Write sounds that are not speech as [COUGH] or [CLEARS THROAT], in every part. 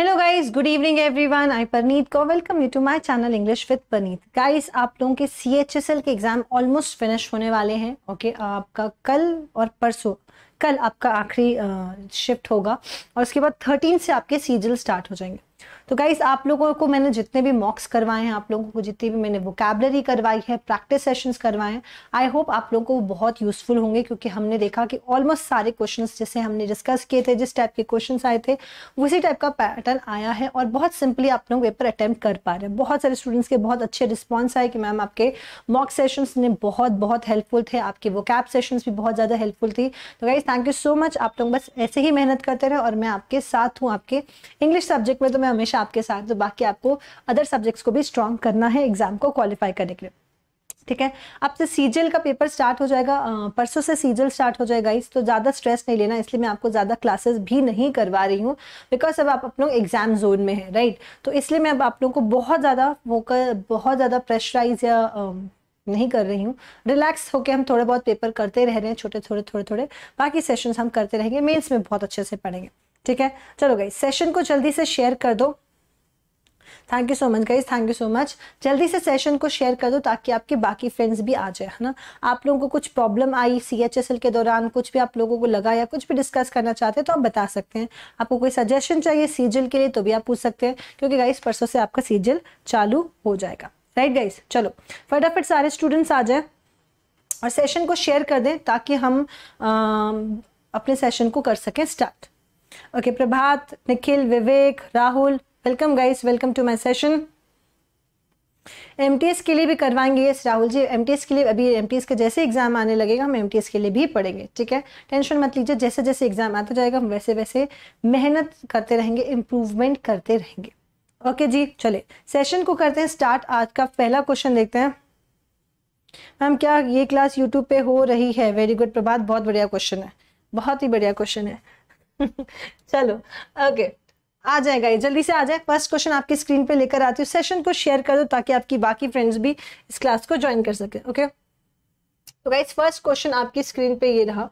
Hello guys good evening everyone I Parneet को welcome you to my channel English with Parneet guys आप लोगों के C H S L के exam almost finish होने वाले हैं ओके okay? आपका कल और परसों कल आपका आखिरी शिफ्ट होगा और उसके बाद थर्टीन से आपके सीजल स्टार्ट हो जाएंगे तो गाइज आप लोगों को मैंने जितने भी मॉक्स करवाए हैं आप लोगों को जितनी भी मैंने वोकेबलरी करवाई है प्रैक्टिस सेशंस करवाए हैं आई होप आप लोगों को बहुत यूजफुल होंगे क्योंकि हमने देखा कि ऑलमोस्ट सारे क्वेश्चन जैसे हमने डिस्कस किए थे जिस टाइप के क्वेश्चन आए थे उसी टाइप का पैटर्न आया है और बहुत सिंपली आप लोग पेपर अटैम्प्ट कर पा रहे हैं बहुत सारे स्टूडेंट्स के बहुत अच्छे रिस्पॉन्स आए कि मैम आपके मॉक सेशन्स ने बहुत बहुत हेल्पफुल थे आपके वो कैप भी बहुत ज़्यादा हेल्पफुल थी तो guys thank you so much आप लोग बस ऐसे ही मेहनत करते रहे और मैं आपके साथ हूँ आपके इंग्लिश सब्जेक्ट में तो मैं हमेशा आपके साथ तो बाकी आपको अदर सब्जेक्ट्स को भी स्ट्रॉन्ग करना है एग्जाम को क्वालिफाई करने के लिए ठीक है अब से सीजल का पेपर स्टार्ट हो जाएगा परसों से सीजल स्टार्ट हो जाएगा इस तो ज़्यादा स्ट्रेस नहीं लेना इसलिए मैं आपको ज़्यादा क्लासेस भी नहीं करवा रही हूँ बिकॉज अब आप आप लोग एग्जाम जोन में है राइट तो इसलिए मैं अब आप लोगों को बहुत ज़्यादा फोकस बहुत ज़्यादा प्रेशराइज या नहीं कर रही हूँ रिलैक्स होकर हम थोड़े बहुत पेपर करते रह रहे हैं छोटे थोड़े थोड़े थोड़े बाकी सेशन हम करते रहेंगे मेन्स में बहुत अच्छे से पढ़ेंगे ठीक है चलो गई सेशन को जल्दी से शेयर कर दो thank you so much guys thank you so much जल्दी से सेशन को शेयर कर दो ताकि आपके बाकी फ्रेंड्स भी आ जाए है ना आप लोगों को कुछ प्रॉब्लम आई सी एच एस एल के दौरान कुछ भी आप लोगों को लगा या कुछ भी डिस्कस करना चाहते हैं तो आप बता सकते हैं आपको कोई सजेशन चाहिए सीजल के लिए तो भी आप पूछ सकते हैं क्योंकि गाइस परसों से आपका सीजल चालू हो जाएगा राइट right गाइस चलो फटाफट सारे स्टूडेंट्स आ जाए और सेशन को शेयर कर दें ताकि हम आ, अपने सेशन को कर सकें start okay okay, Prabhat Nikhil Vivek Rahul welcome guys welcome to my session MTS के लिए भी करवाएंगे यस राहुल जी एमटीएस के लिए अभी एमटीएस का जैसे एग्जाम आने लगेगा हम एमटीएस के लिए भी पढ़ेंगे ठीक है टेंशन मत लीजिए जैसे जैसे एग्जाम आता तो जाएगा हम वैसे वैसे मेहनत करते रहेंगे इम्प्रूवमेंट करते रहेंगे ओके जी चले सेशन को करते हैं स्टार्ट आज का पहला क्वेश्चन देखते हैं मैम क्या ये क्लास यूट्यूब पे हो रही है वेरी गुड प्रभात बहुत बढ़िया क्वेश्चन है बहुत ही बढ़िया क्वेश्चन है [LAUGHS] चलो ओके okay. आ जाएगा ये जल्दी से आ जाए फर्स्ट क्वेश्चन आपकी स्क्रीन पे लेकर आती हूँ सेशन को शेयर कर दो ताकि आपकी बाकी फ्रेंड्स भी इस क्लास को ज्वाइन कर सके ओके तो गाइज फर्स्ट क्वेश्चन आपकी स्क्रीन पे ये रहा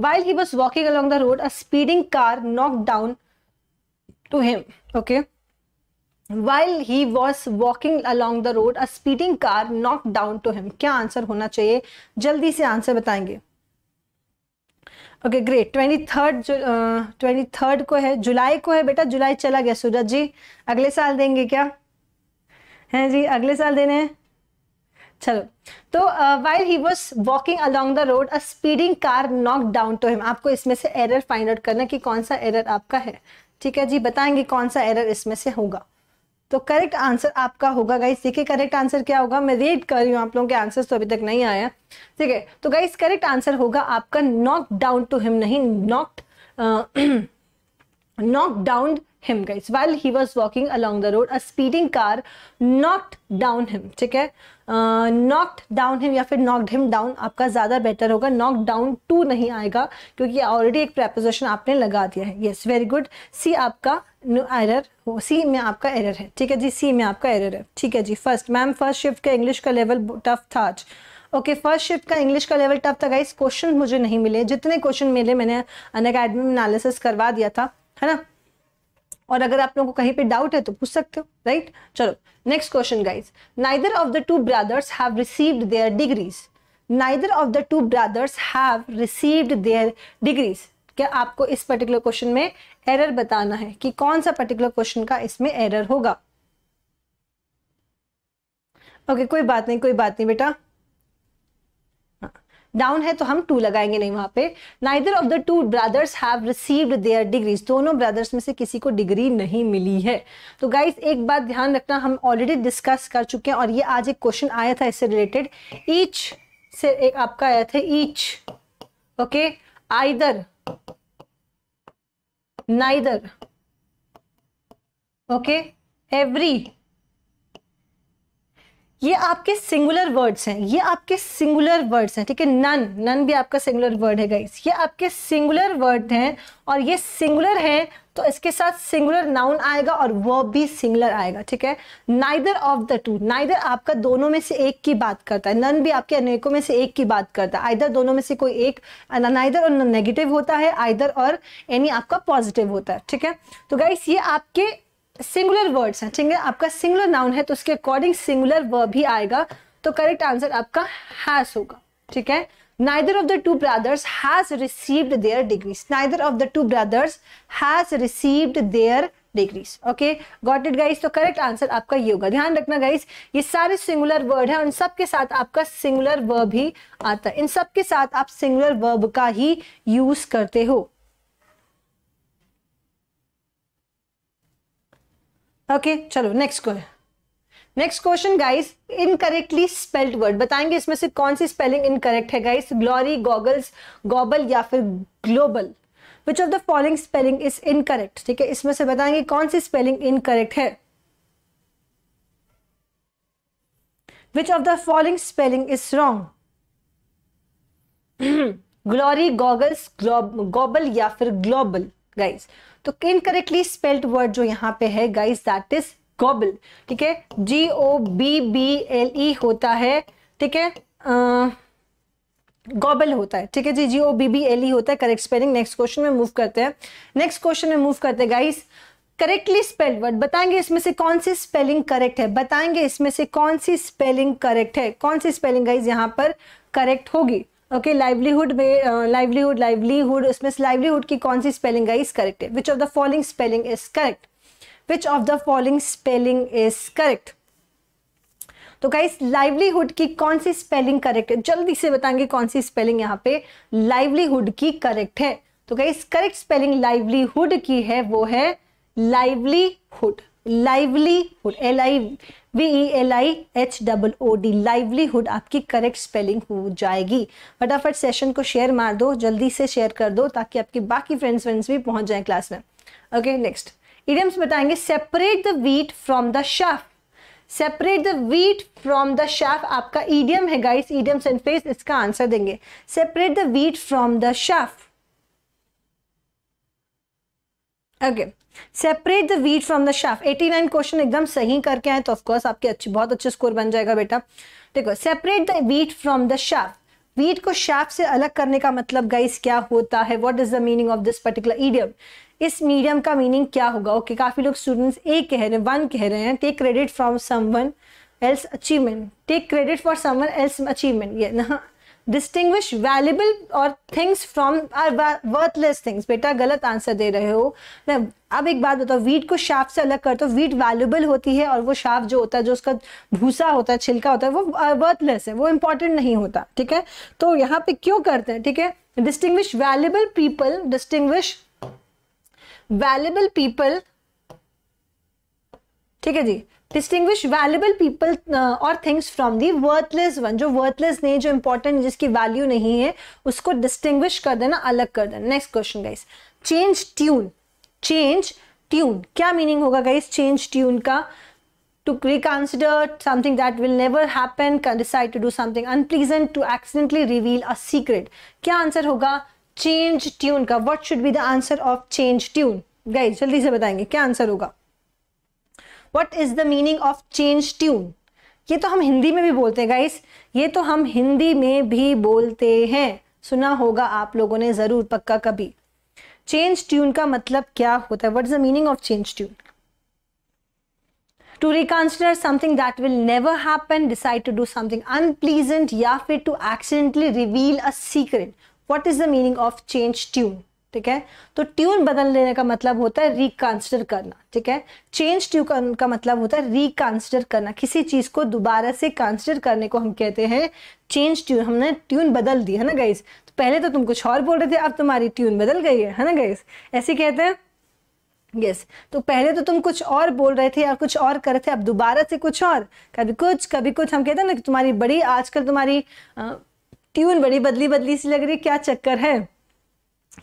while he was walking along the road a speeding car knock down to him okay while he was walking along the road a speeding car knock down to him क्या answer होना चाहिए जल्दी से answer बताएंगे okay great twenty third twenty third को है जुलाई को है बेटा जुलाई चला गया सूरज जी अगले साल देंगे क्या हैं जी अगले साल देने चलो तो while he was walking along the road a speeding car knock down to him आपको इसमें से एरर फाइंड आउट करना कि कौन सा एरर आपका है ठीक है जी बताएंगे कौन सा एरर इसमें से होगा तो करेक्ट आंसर आपका होगा गाइस देखिए करेक्ट आंसर क्या होगा मैं रीड कर रही हूँ आप लोगों के आंसर तो अभी तक नहीं आया ठीक है तो गाइस करेक्ट आंसर होगा आपका नॉक डाउन टू हिम नहीं knocked knock down him guys well he was walking along the road a speeding car knocked down uh, him [CLEARS THROAT] ठीक है नॉक्ड डाउन हिम या फिर नॉक्ड हिम डाउन आपका ज़्यादा better होगा नॉक डाउन टू नहीं आएगा क्योंकि ऑलरेडी एक प्रेपोजिशन आपने लगा दिया है येस वेरी गुड सी आपका एरर हो सी में आपका एरर है ठीक है जी सी में आपका एरर है ठीक है जी फर्स्ट मैम फर्स्ट शिफ्ट का इंग्लिश का लेवल टफ था आज ओके फर्स्ट शिफ्ट का इंग्लिश का लेवल टफ था गाइस क्वेश्चन मुझे नहीं मिले जितने क्वेश्चन मिले मैंने अन अकेडमी में एनालिसिस करवा दिया था है ना और अगर आप लोगों को कहीं पे डाउट है तो पूछ सकते हो राइट चलो next question guys neither of the two brothers have received their degrees neither of the two brothers have received their degrees क्या आपको इस पर्टिकुलर क्वेश्चन में एरर बताना है कि कौन सा पर्टिकुलर क्वेश्चन का इसमें एरर होगा ओके okay, कोई बात नहीं कोई बात नहीं बेटा डाउन है तो हम टू लगाएंगे नहीं वहां पे neither of the two brothers have received their degrees दोनों ब्रदर्स में से किसी को डिग्री नहीं मिली है तो गाइज एक बात ध्यान रखना हम ऑलरेडी डिस्कस कर चुके हैं और ये आज एक क्वेश्चन आया था इससे रिलेटेड ईच से एक आपका आया था each okay either neither okay every ये आपके सिंगुलर वर्ड्स हैं ये आपके सिंगुलर वर्ड्स हैं ठीक है नन नन भी आपका सिंगुलर वर्ड है गाइस ये आपके सिंगुलर वर्ड हैं और ये सिंगुलर हैं तो इसके साथ सिंगुलर नाउन आएगा और वर्ब भी सिंगुलर आएगा ठीक है neither of the two neither आपका दोनों में से एक की बात करता है नन भी आपके अनेकों में से एक की बात करता है आइदर दोनों में से कोई एक नाइदर और नेगेटिव होता है आइदर और यानी आपका पॉजिटिव होता है ठीक है तो गाइस ये आपके सिंगुलर वर्ड्स हैं ठीक है आपका सिंगुलर नाउन है तो उसके अकॉर्डिंग सिंगुलर वर्ब भी आएगा तो करेक्ट आंसर आपका हैस होगा ठीक है neither of the two brothers has received their degrees neither of the two brothers has received their degrees okay got it guys तो करेक्ट आंसर आपका ये होगा ध्यान रखना गाइस ये सारे सिंगुलर वर्ड है उन सब के साथ आपका सिंगुलर वर्ब भी आता है इन सब के साथ आप सिंगुलर वर्ब का ही यूज करते हो ओके चलो next question next question guys incorrectly spelled word बताएंगे इसमें से कौन सी स्पेलिंग इनकरेक्ट है गाइस ग्लोरी गॉगल्स गॉबल या फिर global which of the following spelling is incorrect ठीक है इसमें से बताएंगे कौन सी स्पेलिंग इनकरेक्ट है which of the following spelling is wrong glory goggles gobble या फिर ग्लोबल गाइस तो इनकरेक्टली स्पेल्ड वर्ड जो यहाँ पे है गाइस दैट इज गॉबल ठीक है G O B B L E होता है ठीक है गॉबल होता है ठीक है जी G O B B L E होता है करेक्ट स्पेलिंग नेक्स्ट क्वेश्चन में मूव करते हैं नेक्स्ट क्वेश्चन में मूव करते हैं गाइस करेक्टली स्पेल्ड वर्ड बताएंगे इसमें से कौन सी स्पेलिंग करेक्ट है बताएंगे इसमें से कौन सी स्पेलिंग करेक्ट है कौन सी स्पेलिंग गाइज यहाँ पर करेक्ट होगी ओके लाइवलीहुड में लाइवलीहुड लाइवलीहुड इसमें लाइवलीहुड की कौन सी स्पेलिंग है is correct which of the following spelling is correct which of the following spelling is correct तो गाइस लाइवलीहुड की कौन सी स्पेलिंग करेक्ट है जल्दी से बताएंगे कौन सी स्पेलिंग यहाँ पे लाइवलीहुड की करेक्ट है तो गाइस करेक्ट स्पेलिंग लाइवलीहुड की है वो है livelihood livelihood L I V E L I H double O D livelihood आपकी करेक्ट स्पेलिंग हो जाएगी फटाफट सेशन को शेयर मार दो जल्दी से शेयर कर दो ताकि आपके बाकी फ्रेंड्स फ्रेंड्स भी पहुंच जाए क्लास में ओके नेक्स्ट इडियम्स बताएंगे separate the wheat from the chaff separate the wheat from the chaff आपका ईडियम है गाइस ईडियम्स एंड फेस इसका आंसर देंगे separate the wheat from the chaff okay separate the wheat from the chaff 89 question एकदम सही करके आए तो of course आपके अच्छे बहुत अच्छे स्कोर बन जाएगा बेटा देखो separate the wheat from the chaff wheat को शाफ से अलग करने का मतलब गाइस क्या होता है what is the meaning of this particular idiom इस मीडियम का मीनिंग क्या होगा ओके okay, काफी लोग स्टूडेंट्स ए कह रहे हैं वन कह रहे हैं take credit from someone else achievement take credit for someone else achievement ये ना डिस्टिंग्विश वैल्यूबल और थिंग्स फ्रॉम वर्थलेस थिंग्स बेटा गलत आंसर दे रहे हो मैं अब एक बात बताओ वीट को शाफ से अलग करते हो वीट वैल्यूबल होती है और वो शाफ जो होता है जो उसका भूसा होता है छिलका होता है वो वर्थलेस uh, है वो इंपॉर्टेंट नहीं होता ठीक है तो यहाँ पे क्यों करते हैं ठीक है distinguish valuable people distinguish valuable people ठीक है जी डिस्टिंग्विश वैल्यूबल पीपल और things from the worthless one जो वर्थलेस नहीं जो इंपॉर्टेंट जिसकी वैल्यू नहीं है उसको डिस्टिंग्विश कर देना अलग कर देना next question guys change tune change tune क्या मीनिंग होगा गाइस चेंज ट्यून का to reconsider something that will never happen decide to do something unpleasant to accidentally reveal a secret क्या आंसर होगा चेंज ट्यून का what should be the answer of change tune guys जल्दी से बताएंगे क्या answer होगा what is the meaning of change tune ये तो हम हिंदी में भी बोलते हैं गाइस ये तो हम हिंदी में भी बोलते हैं सुना होगा आप लोगों ने ज़रूर पक्का कभी चेंज ट्यून का मतलब क्या होता है what is the meaning of change tune to reconsider something that will never happen decide to do something unpleasant या फिर to accidentally reveal a secret what is the meaning of change tune ठीक है तो tune बदल लेने का मतलब होता है रिकॉन्सिडर करना ठीक है चेंज ट्यू का मतलब होता है रिकॉन्सिडर करना किसी चीज को दोबारा से कंसिडर करने को हम कहते हैं चेंज ट्यून हमने ट्यून बदल दी है ना गाइस तो पहले तो तुम कुछ और बोल रहे थे अब तुम्हारी ट्यून बदल गई है है ना गईस ऐसे कहते हैं यस yes. तो पहले तो तुम कुछ और बोल रहे थे या कुछ और कर रहे थे अब दोबारा से कुछ और कभी कुछ कभी कुछ हम कहते हैं ना कि तुम्हारी बड़ी आजकल तुम्हारी ट्यून बड़ी बदली बदली सी लग रही क्या चक्कर है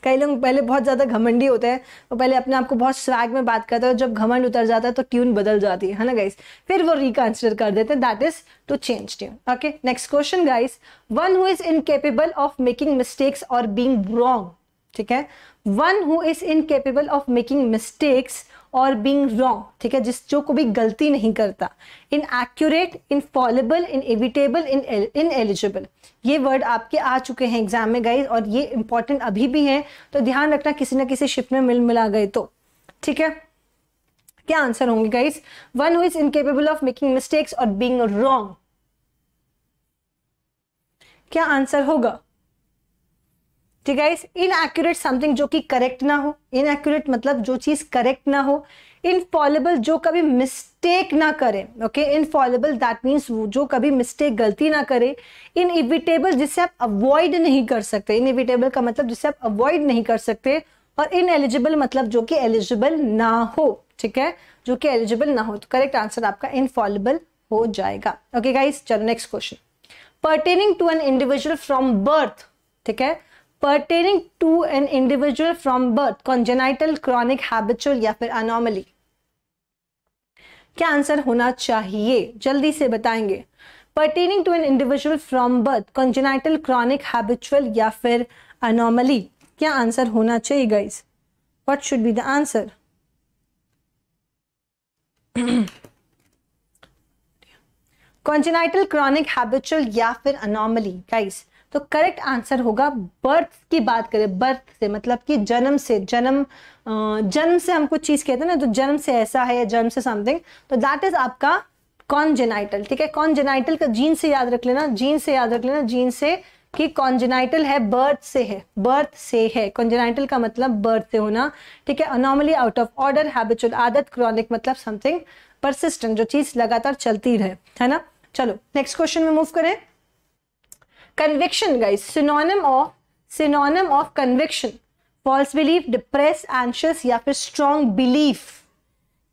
कई लोग पहले बहुत ज़्यादा घमंडी होते हैं वो पहले अपने आप को बहुत स्वैग में बात करते हैं और जब घमंड उतर जाता है तो ट्यून बदल जाती है है ना गाइस फिर वो रिकंसिडर कर देते हैं that is to change tune okay next question guys one who is incapable of making mistakes और बींग रॉन्ग ठीक है one who is incapable of making mistakes और बींग रॉन्ग ठीक है जिस जो कभी गलती नहीं करता inaccurate infallible inevitable in ineligible ये वर्ड आपके आ चुके हैं एग्जाम में गाइज और ये इंपॉर्टेंट अभी भी है तो ध्यान रखना किसी ना किसी शिफ्ट में मिल मिला गए तो ठीक है क्या आंसर होंगे guys one who is incapable of making mistakes और बींग रॉन्ग क्या आंसर होगा ठीक है इस इनएक्यूरेट समथिंग जो कि करेक्ट ना हो एक्यूरेट मतलब जो चीज करेक्ट ना हो इनफॉलेबल जो कभी मिस्टेक ना करे ओके इनफॉलेबल दैट मीन्स जो कभी मिस्टेक गलती ना करे इनइविटेबल जिसे आप अवॉइड नहीं कर सकते इनइविटेबल का मतलब जिसे आप अवॉइड नहीं कर सकते और इन एलिजिबल मतलब जो कि एलिजिबल ना हो ठीक है जो कि एलिजिबल ना हो तो करेक्ट आंसर आपका इनफॉलेबल हो जाएगा ओके गाइस चलो next question pertaining to an individual from birth ठीक है pertaining to an individual from birth congenital chronic habitual ya fir anomaly kya answer hona chahiye jaldi se batayenge pertaining to an individual from birth congenital chronic habitual ya fir anomaly kya answer hona chahiye guys what should be the answer congenital chronic habitual ya fir anomaly guys तो correct answer होगा birth की बात करें birth से मतलब कि जन्म से जन्म जन्म से हम कुछ चीज़ कहते हैं ना तो जन्म से ऐसा है या जन्म से समथिंग तो दैट इज आपका कॉन्जेनाइटल ठीक है कॉन्जेनाइटल का जीन से याद रख लेना जीन से याद रख लेना जीन से कि कॉन्जेनाइटल है बर्थ से है बर्थ से है कॉन्जेनाइटल का मतलब बर्थ से होना ठीक है anomaly out of order habitual आदत क्रॉनिक मतलब समथिंग परसिस्टेंट जो चीज़ लगातार चलती रहे है ना चलो नेक्स्ट क्वेश्चन में मूव करें conviction guys synonym of synonym of conviction false belief depress anxious या फिर स्ट्रॉन्ग बिलीफ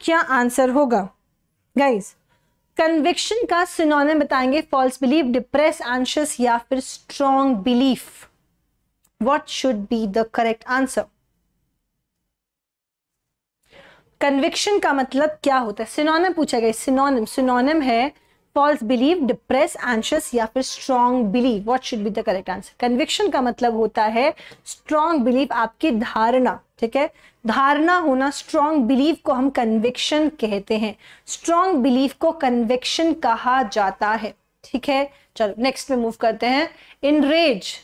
क्या आंसर होगा गाइज कन्विक्शन का सिनोनिम बताएंगे फॉल्स बिलीव डिप्रेस एंशियस या फिर strong belief what should be the correct answer conviction का मतलब क्या होता है सिनोनम पूछा गया सिनोनिम सिनोनम है फॉल्स बिलीव डिप्रेस एंशियस या फिर strong believe what should be the correct answer conviction का मतलब होता है स्ट्रॉन्ग बिलीव आपकी धारणा ठीक है धारणा होना स्ट्रॉन्ग बिलीव को हम कन्विक्शन कहते हैं स्ट्रॉन्ग बिलीव को कन्विक्शन कहा जाता है ठीक है चलो नेक्स्ट में मूव करते हैं enrage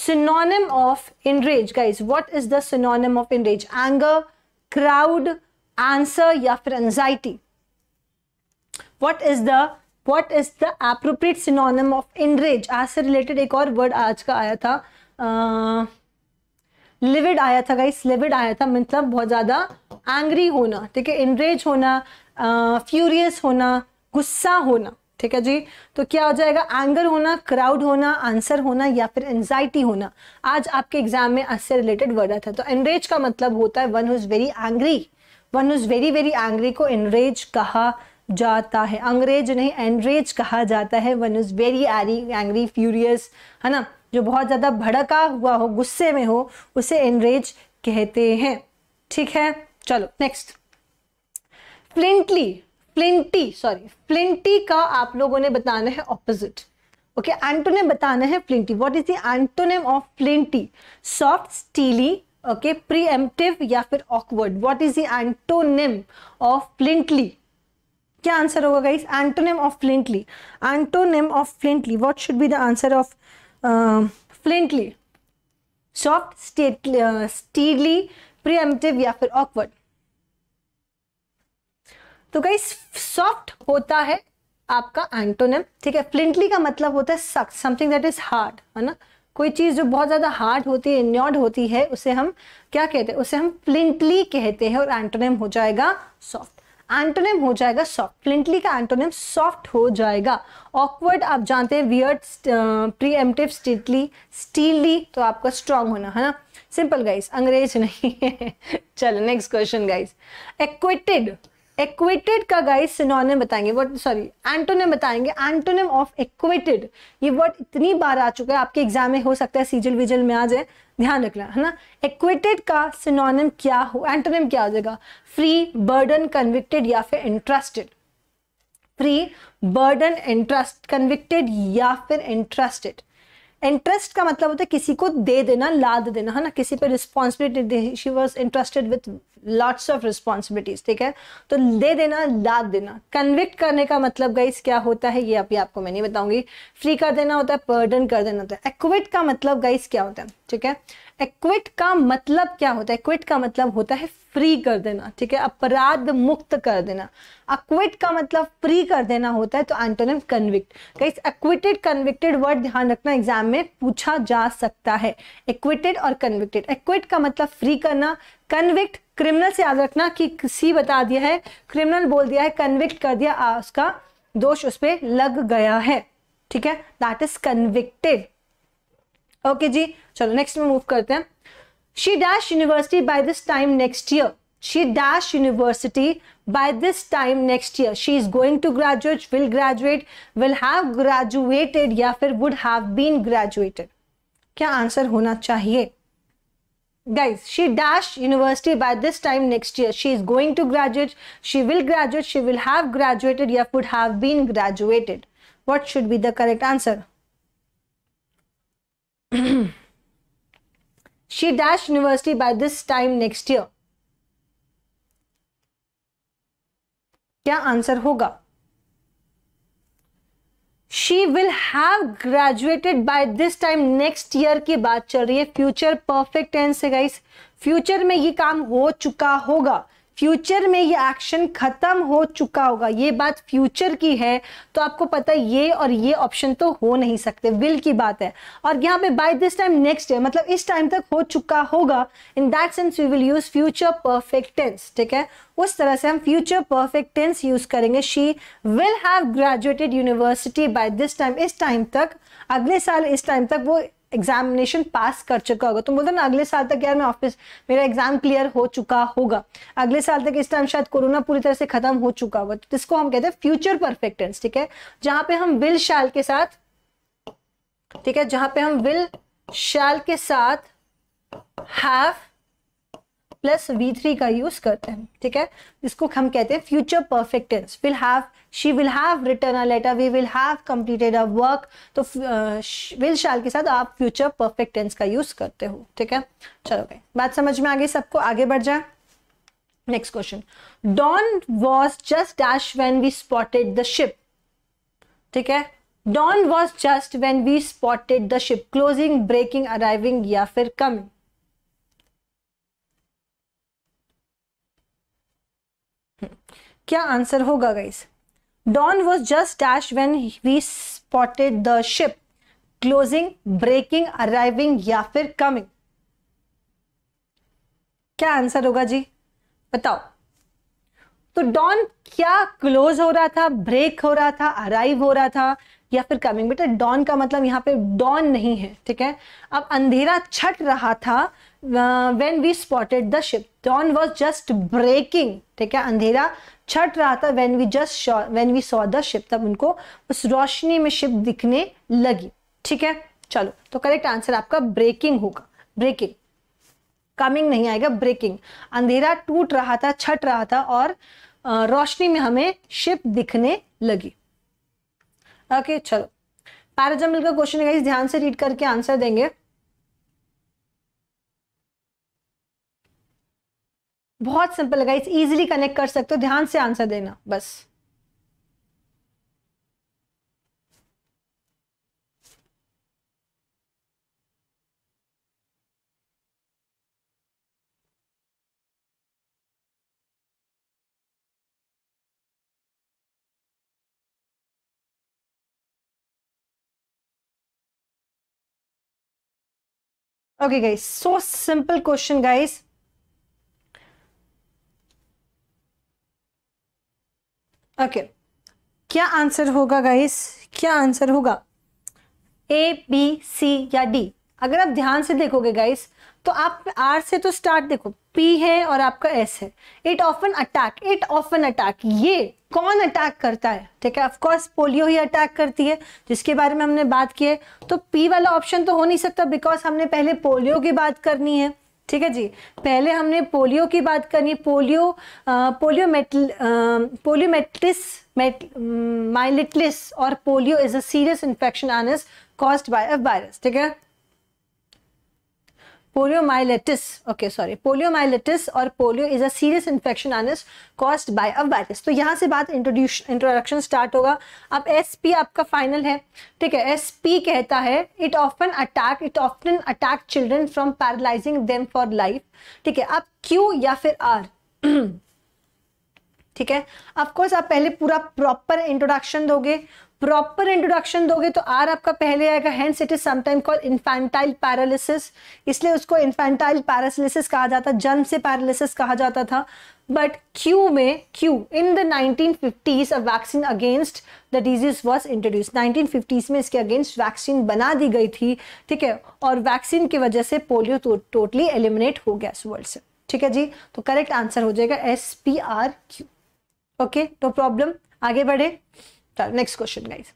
synonym of enrage guys what is the synonym of enrage anger crowd answer या फिर anxiety what is the what is the appropriate synonym of enrage आज से रिलेटेड एक और वर्ड आज का आया था लिविड uh, आया था गाइस लिविड आया था मतलब बहुत ज़्यादा एंग्री होना ठीक है इनरेज होना फ्यूरियस uh, होना गुस्सा होना ठीक है जी तो क्या हो जाएगा एंगर होना क्राउड होना आंसर होना या फिर एनजाइटी होना आज आपके एग्जाम में आज से रिलेटेड वर्ड आता है तो एनरेज का मतलब होता है one who is very angry one who is very very angry को एनरेज कहा जाता है अंग्रेज उन्हें एनरेज कहा जाता है वन इज़ वेरी एरी एंग्री फ्यूरियस है ना जो बहुत ज़्यादा भड़का हुआ हो गुस्से में हो उसे एनरेज कहते हैं ठीक है चलो नेक्स्ट फ्लिंटली फ्लिंटी सॉरी फ्लिंटी का आप लोगों ने बताना है ऑपोजिट ओके एंटोनेम बताना है flinty what is the antonym of flinty soft steely okay preemptive या फिर awkward what is the antonym of flintly क्या आंसर होगा guys antonym of flintly antonym of flintly what should be the answer of flintly soft state steadily preemptive या फिर awkward तो guys soft होता है आपका एंटोनिम ठीक है फ्लिंटली का मतलब होता है सख्त समथिंग दैट इज हार्ड है ना कोई चीज़ जो बहुत ज़्यादा हार्ड होती है न्योड होती है उसे हम क्या कहते हैं उसे हम फ्लिंटली कहते हैं और एंटोनिम हो जाएगा सॉफ्ट एंटोनिम हो जाएगा सॉफ्ट फ्लिंटली का एंटोनिम सॉफ्ट हो जाएगा ऑकवर्ड आप जानते हैं weird preemptive steely steely तो आपका स्ट्रांग होना है ना सिंपल गाइस अंग्रेज नहीं [LAUGHS] चलो next question guys acquitted acquitted का गाइस सिनोनिम बताएंगे वर्ड सॉरी एंटोनिम बताएंगे एंटोनिम ऑफ एक्विटेड ये वर्ड इतनी बार आ चुका है आपके एग्जाम में हो सकता है सीजल विजल में आ जाए ध्यान रखना है ना एक्विटेड का सिनोनिम क्या हो एंटोनिम क्या हो जाएगा फ्री बर्डन कन्विक्टेड या फिर interested free burden interest convicted या फिर इंटरेस्टेड इंटरेस्ट का मतलब होता है किसी को दे देना लाद देना है ना किसी पे responsibility she was interested with lots of responsibilities ठीक है तो दे देना लाद देना कन्विक्ट करने का मतलब गाइस क्या होता है ये अभी आपको मैं नहीं बताऊंगी फ्री कर देना होता है पर्डन कर देना होता है एक्विट का मतलब गाइस क्या होता है ठीक है एक्विट का मतलब क्या होता है एक्विट का मतलब होता है फ्री कर देना ठीक है अपराध मुक्त कर देना अक्विट का मतलब फ्री कर देना होता है तो एंटोनिम कन्विक्ट कई एक्विटेड कन्विक्टेड वर्ड ध्यान रखना एग्जाम में पूछा जा सकता है एक्विटेड और कन्विक्टेड एक्विट का मतलब फ्री करना कन्विक्ट क्रिमिनल से याद रखना कि किसी बता दिया है क्रिमिनल बोल दिया है कन्विक्ट कर दिया आ, उसका दोष उस पर लग गया है ठीक है दैट इज कन्विक्टेड ओके जी चलो नेक्स्ट में मूव करते हैं She dash university by this time next year. She dash university by this time next year. She is going to graduate, will graduate, will have graduated Ya fir would have been graduated. क्या answer होना चाहिए Guys, she dash university by this time next year. She is going to graduate, she will graduate, she will have graduated Ya would have been graduated. What should be the correct answer? [CLEARS THROAT] She dashed university by this time next year. क्या answer होगा she will have graduated by this time next year की बात चल रही है future perfect tense है guys future में ये काम हो चुका होगा फ्यूचर में ये एक्शन खत्म हो चुका होगा ये बात फ्यूचर की है तो आपको पता है ये और ये ऑप्शन तो हो नहीं सकते विल की बात है और यहाँ पे बाय दिस टाइम नेक्स्ट है मतलब इस टाइम तक हो चुका होगा in that sense we will use future perfect tense ठीक है उस तरह से हम फ्यूचर परफेक्ट टेंस यूज करेंगे she will have graduated university by this time इस टाइम तक अगले साल इस टाइम तक वो एग्जामिनेशन पास कर चुका होगा तुम तो बोलते ना अगले साल तक यार मैं ऑफिस मेरा एग्जाम क्लियर हो चुका होगा अगले साल तक इस टाइम शायद कोरोना पूरी तरह से खत्म हो चुका होगा तो इसको हम कहते हैं फ्यूचर परफेक्टेंस ठीक है जहां पे हम विल शाल के साथ ठीक है जहां पे हम विल शाल के साथ हैव प्लस वी थ्री का यूज करते हैं ठीक है इसको हम कहते हैं future perfect tense will have she will have return a letter we will have completed a work तो विल uh, शाल के साथ आप फ्यूचर परफेक्ट टेंस का यूज करते हो ठीक है चलो भाई बात समझ में आ गई सबको आगे बढ़ जाए next question dawn was just dash when we spotted the ship ठीक है dawn was just when we spotted the ship closing breaking arriving या फिर कमिंग क्या आंसर होगा guys dawn was just dash when we spotted the ship closing breaking arriving या फिर coming क्या answer होगा जी बताओ तो डॉन क्या क्लोज हो रहा था ब्रेक हो रहा था अराइव हो रहा था या फिर कमिंग बेटा डॉन का मतलब यहाँ पे डॉन नहीं है ठीक है अब अंधेरा छट रहा था when we spotted the ship dawn was just breaking ठीक है अंधेरा छट रहा था when we just when we saw the ship तब उनको उस रोशनी में शिप दिखने लगी ठीक है चलो तो करेक्ट आंसर आपका ब्रेकिंग होगा ब्रेकिंग कमिंग नहीं आएगा ब्रेकिंग अंधेरा टूट रहा था छट रहा था और रोशनी में हमें शिप दिखने लगी ओके चलो पैराजम्बल का क्वेश्चन है ध्यान से रीड करके आंसर देंगे बहुत सिंपल है गाइस इजीली कनेक्ट कर सकते हो ध्यान से आंसर देना बस okay guys so simple question guys okay क्या आंसर होगा गाइस क्या आंसर होगा ए बी सी या डी अगर आप ध्यान से देखोगे गाइस तो आप आर से तो स्टार्ट देखो पी है और आपका एस है it often attack it often attack ये कौन अटैक करता है ठीक है ऑफकोर्स पोलियो ही अटैक करती है जिसके बारे में हमने बात की है तो पी वाला ऑप्शन तो हो नहीं सकता बिकॉज हमने पहले पोलियो की बात करनी है ठीक है जी पहले हमने पोलियो की बात करनी पोलियो पोलियो मेटल पोलियोमेट्रिस माइलिटलिस और polio is a serious infection and is caused by a virus ठीक है पोलियोमाइलेटिस ओके सॉरी पोलियोमाइलेटिस और polio is a serious infection and is caused by a virus तो यहाँ से बात इंट्रोड्यूश इंट्रोडक्शन स्टार्ट होगा अब एस पी आपका फाइनल है ठीक है एस पी कहता है it often attack it often attack children from paralysing them for life ठीक है अब क्यू या फिर आर [CLEARS THROAT] ठीक है ऑफकोर्स आप पहले पूरा प्रॉपर इंट्रोडक्शन दोगे प्रॉपर इंट्रोडक्शन दोगे तो आर आपका पहले आएगा hence it is sometime call infantile paralysis इसलिए उसको इन्फेंटाइल पैरालिसिस कहा जाता जन्म से पैरालिसिस कहा जाता था बट क्यू में Q in the 1950s a vaccine against the disease was introduce 1950s में इसके अगेंस्ट वैक्सीन बना दी गई थी ठीक है और वैक्सीन की वजह से पोलियो तो टोटली एलिमिनेट हो गया इस वर्ल्ड से ठीक है जी तो करेक्ट आंसर हो जाएगा S P R Q okay तो प्रॉब्लम आगे बढ़े नेक्स्ट क्वेश्चन गाइज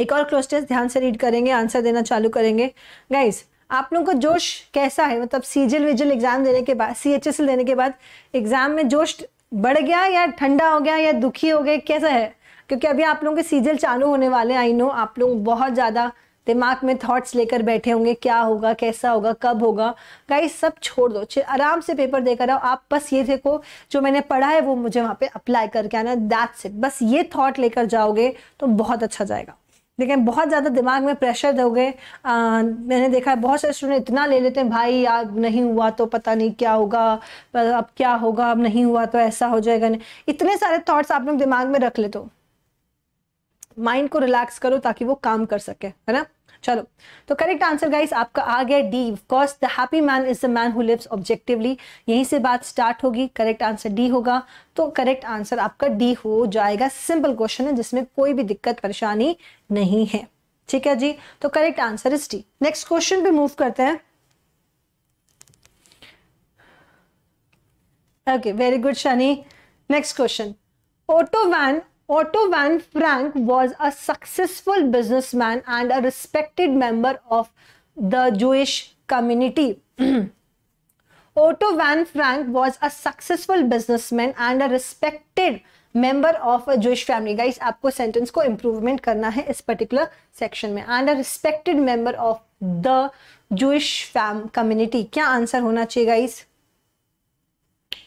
एक और क्लोज टेस्ट ध्यान से रीड करेंगे आंसर देना चालू करेंगे गाइज आप लोगों का जोश कैसा है मतलब सीजल विजल एग्जाम देने के बाद सी एच एस एल देने के बाद एग्जाम में जोश बढ़ गया या ठंडा हो गया या दुखी हो गया कैसा है क्योंकि अभी आप लोगों के सीजल चालू होने वाले आई नो आप लोग बहुत ज़्यादा दिमाग में थॉट्स लेकर बैठे होंगे क्या होगा कैसा होगा कब होगा गाइस सब छोड़ दो आराम से पेपर देकर आओ आप बस ये देखो जो मैंने पढ़ा है वो मुझे वहाँ पे अप्लाई करके आना दैट्स इट बस ये थॉट लेकर जाओगे तो बहुत अच्छा जाएगा लेकिन बहुत ज़्यादा दिमाग में प्रेशर दोगे मैंने देखा है बहुत सारे स्टूडेंट इतना ले लेते हैं भाई यार नहीं हुआ तो पता नहीं क्या होगा अब क्या होगा अब नहीं हुआ तो ऐसा हो जाएगा नहीं इतने सारे थॉट्स आप लोग दिमाग में रख लेते हो माइंड को रिलैक्स करो ताकि वो काम कर सके है ना चलो तो करेक्ट आंसर गाइस आपका आ गया D of course the happy man is the man who lives objectively यहीं से बात स्टार्ट होगी करेक्ट आंसर डी होगा तो करेक्ट आंसर आपका डी हो जाएगा सिंपल क्वेश्चन है जिसमें कोई भी दिक्कत परेशानी नहीं है ठीक है जी तो correct answer is D next question पे मूव करते हैं okay very good Shani next question Otto van Otto van Frank was a successful businessman and a respected member of the Jewish community. Otto van Frank was a successful businessman and a respected member of a Jewish family. Guys, आपको sentence को improvement करना है इस particular section में and a respected member of the Jewish fam community क्या answer होना चाहिए guys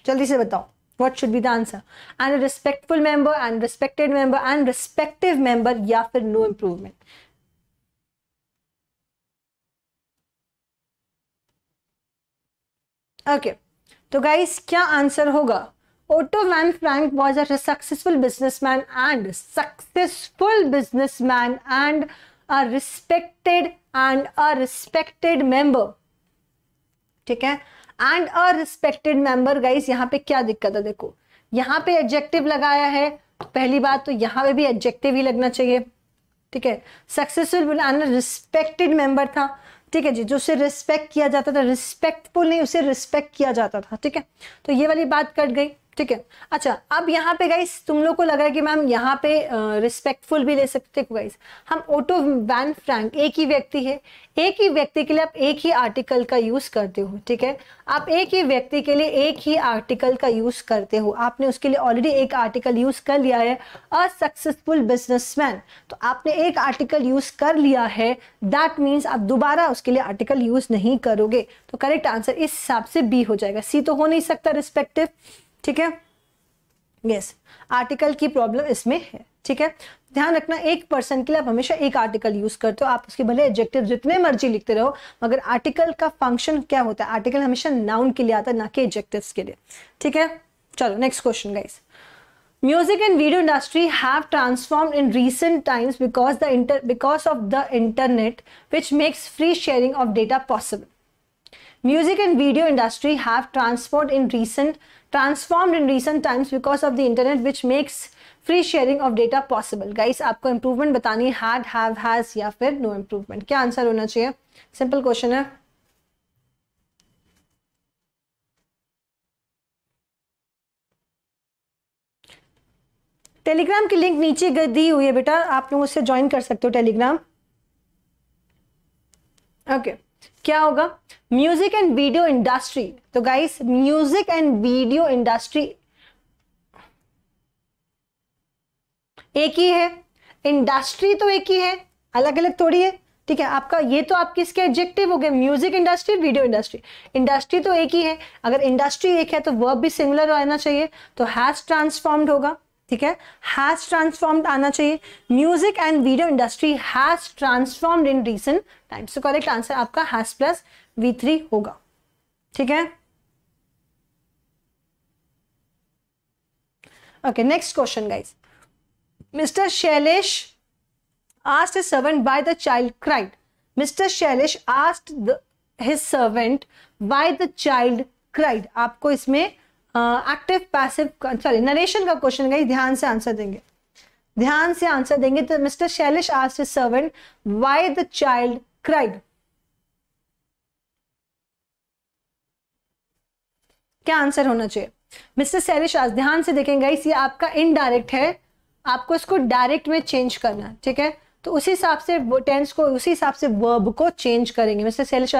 जल्दी से बताओ what should be the answer and a respectful member and respected member and respective member yeah no improvement okay so guys kya answer hoga otto van frank was a successful businessman and successful businessman and a respected and a respected member okay and a respected member guys यहाँ पे क्या दिक्कत है देखो यहाँ पे adjective लगाया है तो पहली बात तो यहाँ पे भी एडजेक्टिव ही लगना चाहिए ठीक है सक्सेसफुल एंड रिस्पेक्टेड मेंबर था ठीक है जी जो उसे रिस्पेक्ट किया जाता था रिस्पेक्टफुल नहीं उसे रिस्पेक्ट किया जाता था ठीक है तो ये वाली बात कट गई ठीक है अच्छा अब यहाँ पे गाइस तुम लोग को लग रहा है कि मैम यहाँ पे रिस्पेक्टफुल भी ले सकते हो गाइस हम ओटो वैन फ्रैंक एक ही व्यक्ति है एक ही व्यक्ति के लिए आप एक ही आर्टिकल का यूज करते हो ठीक है आप एक ही व्यक्ति के लिए एक ही आर्टिकल का यूज करते हो आपने उसके लिए ऑलरेडी एक आर्टिकल यूज कर लिया है अ सक्सेसफुल बिजनेसमैन तो आपने एक आर्टिकल यूज कर लिया है दैट मीन्स आप दोबारा उसके लिए आर्टिकल यूज नहीं करोगे तो करेक्ट आंसर इस हिसाब से बी हो जाएगा सी तो हो नहीं सकता रिस्पेक्टिव ठीक है यस आर्टिकल की प्रॉब्लम इसमें है ठीक है ध्यान रखना एक पर्सन के लिए आप हमेशा एक आर्टिकल यूज करते हो आप उसके भले एडजेक्टिव जितने मर्जी लिखते रहो मगर आर्टिकल का फंक्शन क्या होता है आर्टिकल हमेशा नाउन के लिए आता है ना कि एडजेक्टिव्स के लिए ठीक है चलो next question guys music and video industry have transform in recent times because the inter because of the internet which makes free sharing of data possible music and video industry have transform in recent transformed in recent times because of the internet which makes free sharing of data possible guys आपको improvement बतानी had have has या फिर no no improvement क्या answer होना चाहिए simple question है Telegram की link नीचे दी हुई है बेटा आप लोग उससे ज्वाइन कर सकते हो टेलीग्राम ओके okay. क्या होगा म्यूजिक एंड वीडियो इंडस्ट्री तो guys music and video industry एक ही है इंडस्ट्री तो एक ही है अलग अलग थोड़ी है ठीक है आपका ये तो आप किसके एडजेक्टिव हो गए music industry video industry industry तो एक ही है अगर इंडस्ट्री एक है तो वर्ब भी सिमिलर रहना चाहिए तो हैज ट्रांसफॉर्म्ड होगा ठीक है हैज ट्रांसफॉर्म्ड आना चाहिए music and video industry has transformed in recent times तो करेक्ट आंसर आपका हैज प्लस वी थ्री होगा ठीक है okay next question guys mister Shailesh asked servant by the child cried mister Shailesh asked the his servant by the child cried आपको इसमें active passive sorry narration का question गई ध्यान से आंसर देंगे ध्यान से आंसर देंगे तो mister Shailesh asked servant why the child cried क्या आंसर होना चाहिए मिस्टर शैलिश आज ध्यान से देखेंगे ये आपका इनडायरेक्ट है आपको इसको डायरेक्ट में चेंज करना है ठीक है तो उसी हिसाब से टेंस को उसी हिसाब से वर्ब को चेंज करेंगे mister Shailesh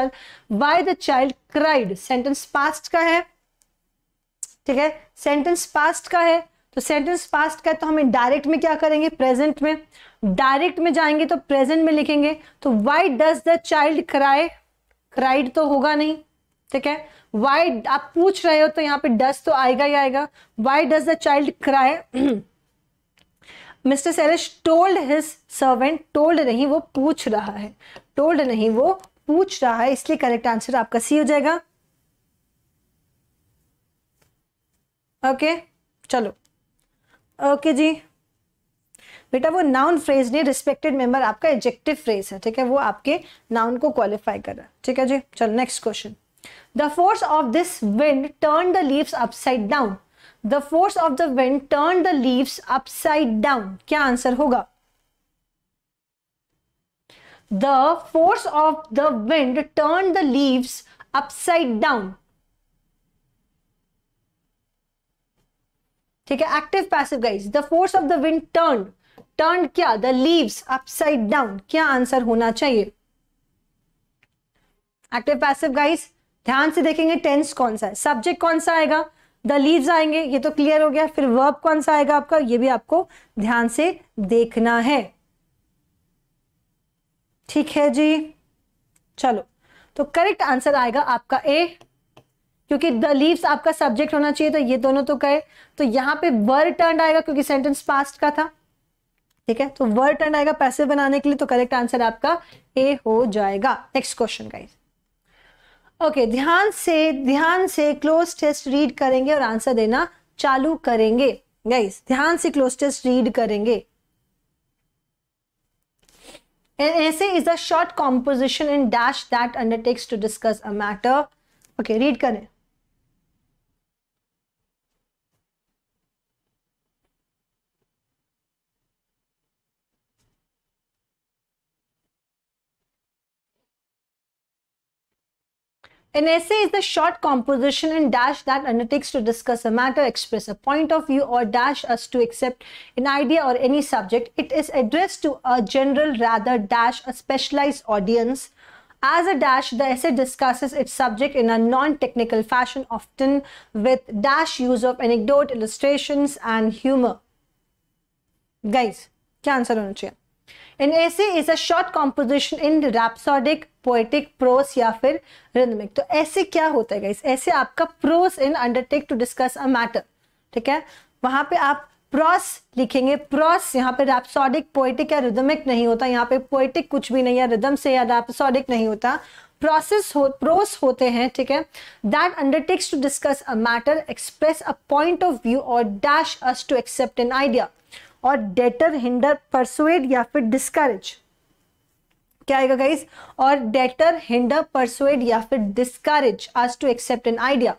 why the child cried sentence past का है ठीक है सेंटेंस पास्ट का है तो सेंटेंस पास्ट का है तो हम डायरेक्ट में क्या करेंगे प्रेजेंट में डायरेक्ट में जाएंगे तो प्रेजेंट में लिखेंगे तो why does the child cry cried तो होगा नहीं ठीक है वाई आप पूछ रहे हो तो यहाँ पे डज तो आएगा ही आएगा why does the child cry mister Shailesh told his servant told नहीं वो पूछ रहा है टोल्ड नहीं वो पूछ रहा है इसलिए करेक्ट आंसर आपका सी हो जाएगा ओके चलो ओके जी बेटा वो नाउन फ्रेज नहीं रिस्पेक्टेड मेंबर आपका एजेक्टिव फ्रेज है ठीक है वो आपके नाउन को क्वालिफाई कर रहा है ठीक है जी चलो next question the force of this wind turn the leaves upside down the force of the wind turn the leaves upside down क्या आंसर होगा the force of the wind turn the leaves upside down ठीक है active passive guys the force of the wind turn turn क्या the leaves upside down क्या answer होना चाहिए active passive guys ध्यान से देखेंगे टेंस कौन सा है सब्जेक्ट कौन सा आएगा द लीव्स आएंगे ये तो क्लियर हो गया फिर वर्ब कौन सा आएगा आपका ये भी आपको ध्यान से देखना है ठीक है जी चलो तो करेक्ट आंसर आएगा आपका ए क्योंकि द लीव्स आपका सब्जेक्ट होना चाहिए तो ये दोनों तो गए तो यहाँ पे वर टर्न आएगा क्योंकि सेंटेंस पास्ट का था ठीक है तो वर टर्न आएगा पैसे बनाने के लिए तो करेक्ट आंसर आपका ए हो जाएगा नेक्स्ट क्वेश्चन गाइज ओके ध्यान से ध्यान से क्लोज टेस्ट रीड करेंगे और आंसर देना चालू करेंगे गाइज ध्यान से क्लोज टेस्ट रीड करेंगे essay is a short composition in dash that undertakes to discuss a matter okay read करें An essay is the short composition in dash that undertakes to discuss a matter, express a point of view or dash us to accept an idea or any subject. It is addressed to a general rather dash a specialized audience. As a dash, the essay discusses its subject in a non-technical fashion, often with dash use of anecdote, illustrations and humor. Guys, क्या answer होना चाहिए an essay is a short composition in rhapsodic poetic prose या फिर rhythmic तो ऐसे क्या होता है गाइस ऐसे आपका prose in undertake to discuss a matter ठीक है वहां पे आप प्रोस लिखेंगे प्रोस यहाँ पे रैप्सोडिक पोएटिक या रिदमिक नहीं होता यहाँ पे पोएटिक कुछ भी नहीं है रिदम से या रैप्सोडिक नहीं होता प्रोसेस हो प्रोस होते हैं ठीक है that undertakes to discuss a matter express a point of view और dash us to accept an idea और डेटर हिंडर परसुएड या फिर डिस्करेज क्या आएगा गाइज और डेटर हिंडर परसुएड या फिर discourage us to accept an idea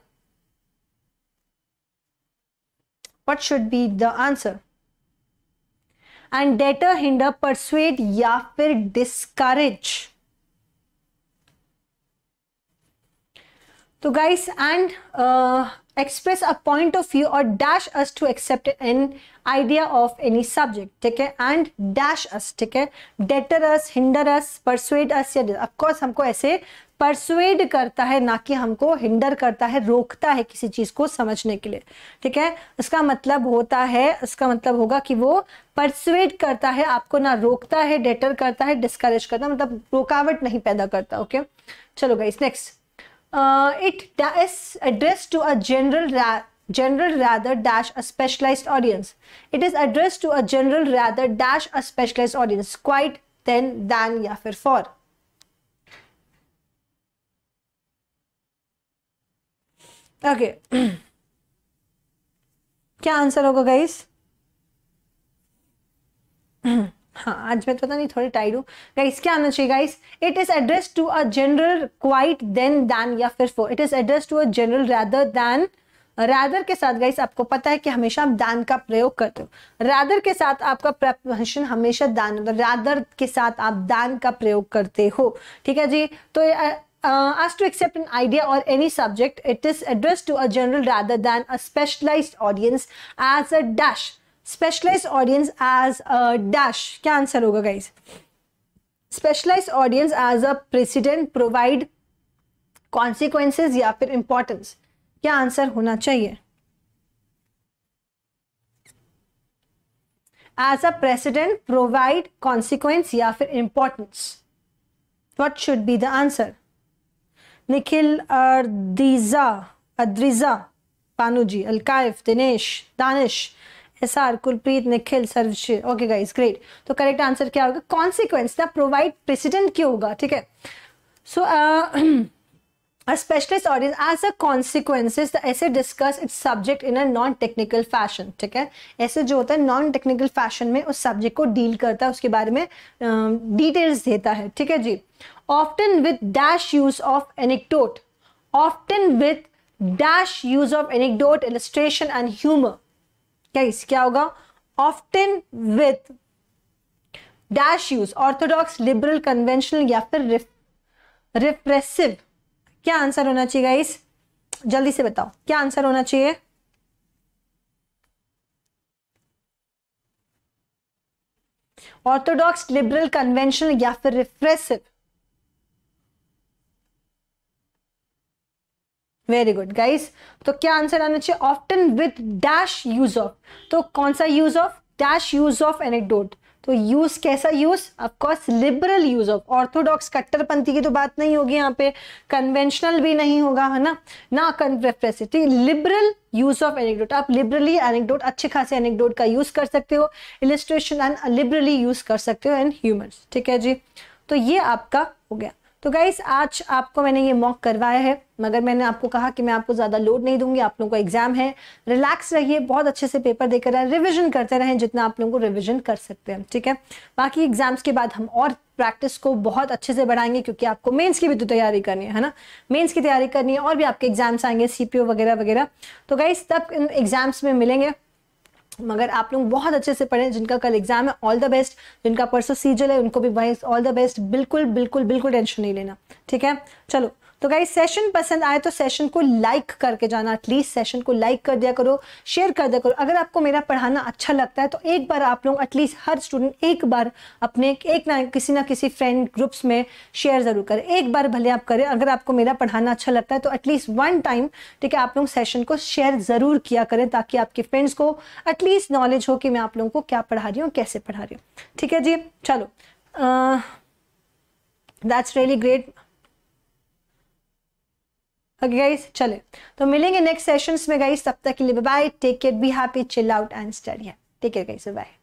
what should be the answer and deter hinder persuade या फिर डिस्करेज तो guys and express a point of view और dash us to accept an idea of any subject ठीक है and dash us ठीक है deter us hinder us persuade us या of course हमको ऐसे परसुएड करता है ना कि हमको हिंडर करता है रोकता है किसी चीज को समझने के लिए ठीक है उसका मतलब होता है उसका मतलब होगा कि वो परसुएड करता है आपको ना रोकता है डेटर करता है डिस्करेज करता है मतलब रुकावट नहीं पैदा करता ओके चलो guys next uh, it is addressed to a general general rather dash a specialized audience. It is addressed to a general rather dash a specialized audience. Quite, then, than, ya fir for. Okay. क्या answer होगा guys हाँ आज मैं तो पता नहीं थोड़ी Tide हूँ गाइस क्या आना चाहिए guys it is address to a general quite then than या फिर for it is address to a general rather than rather के साथ गाइस आपको पता है कि हमेशा आप दान का प्रयोग करते हो रैदर के साथ आपका प्रपोजिशन हमेशा दान होता है रैदर के साथ आप दान का प्रयोग करते हो ठीक है जी तो us to accept an idea और any subject it is address to a general rather than a a audience as a dash specialize audience as a dash क्या आंसर होगा guys specialize audience as a precedent provide consequences या फिर importance क्या answer होना चाहिए as a precedent provide consequence या फिर importance what should be the answer Nikhil Ardija Adrija Panuji Alkaif Dinesh Danish S are Kulpreet Nikhil Sarvashri okay guys great तो करेक्ट आंसर क्या होगा कॉन्सिक्वेंस द प्रोवाइड प्रेसिडेंट क्यों होगा ठीक है सो uh, [CLEARS THROAT] A specialist audience as a consequences the essay discuss its subject in a non-technical fashion ठीक है ऐसे जो होता है नॉन टेक्निकल फैशन में उस सब्जेक्ट को डील करता है उसके बारे में डिटेल्स uh, देता है ठीक है जी often with dash use of anecdote often with dash use of anecdote illustration and humour क्या इस क्या होगा often with dash use orthodox liberal conventional या फिर रिप्रेसिव क्या आंसर होना चाहिए गाइस जल्दी से बताओ क्या आंसर होना चाहिए ऑर्थोडॉक्स लिबरल कन्वेंशनल या फिर रिप्रेसिव वेरी गुड गाइस तो क्या आंसर आना चाहिए often with dash use of तो कौन सा use of dash use of anecdote तो यूज कैसा use of course liberal use of orthodox कट्टरपंथी की तो बात नहीं होगी यहाँ पे कन्वेंशनल भी नहीं होगा है ना ना कन्फ्रेसिटी लिबरल यूज ऑफ एनेक्डोट आप लिबरली एनेक्डोट अच्छे खासे एनेक्डोट का यूज कर सकते हो इलिस्ट्रेशन एंड लिबरली यूज कर सकते हो एंड ह्यूमर्स ठीक है जी तो ये आपका हो गया तो गाइस आज आपको मैंने ये मॉक करवाया है मगर मैंने आपको कहा कि मैं आपको ज़्यादा लोड नहीं दूंगी आप लोगों का एग्जाम है रिलैक्स रहिए बहुत अच्छे से पेपर देकर रहें रिविजन करते रहें जितना आप लोगों को रिविजन कर सकते हैं ठीक है बाकी एग्जाम्स के बाद हम और प्रैक्टिस को बहुत अच्छे से बढ़ाएंगे क्योंकि आपको मेंस की भी तो तैयारी करनी है है ना मेंस की तैयारी करनी है और भी आपके एग्जाम्स आएंगे सीपीओ वगैरह वगैरह तो गाइस तब इन एग्जाम्स में मिलेंगे मगर आप लोग बहुत अच्छे से पढ़ें जिनका कल एग्जाम है ऑल द बेस्ट जिनका परसों सीजल है उनको भी वाइस ऑल द बेस्ट बिल्कुल बिल्कुल बिल्कुल टेंशन नहीं लेना ठीक है चलो तो गाइज सेशन पसंद आए तो सेशन को लाइक करके जाना एटलीस्ट सेशन को लाइक कर दिया करो शेयर कर दिया करो अगर आपको मेरा पढ़ाना अच्छा लगता है तो एक बार आप लोग एटलीस्ट हर स्टूडेंट एक बार अपने एक ना किसी ना किसी फ्रेंड ग्रुप्स में शेयर ज़रूर करें एक बार भले आप करें अगर आपको मेरा पढ़ाना अच्छा लगता है तो एटलीस्ट वन टाइम ठीक है आप लोग सेशन को शेयर ज़रूर किया करें ताकि आपके फ्रेंड्स को एटलीस्ट नॉलेज हो कि मैं आप लोगों को क्या पढ़ा रही हूँ कैसे पढ़ा रही हूँ ठीक है जी चलो that's really great okay guys चले तो मिलेंगे नेक्स्ट सेशंस में गाइस तब तक के लिए bye take care be happy chill out and study take care guys bye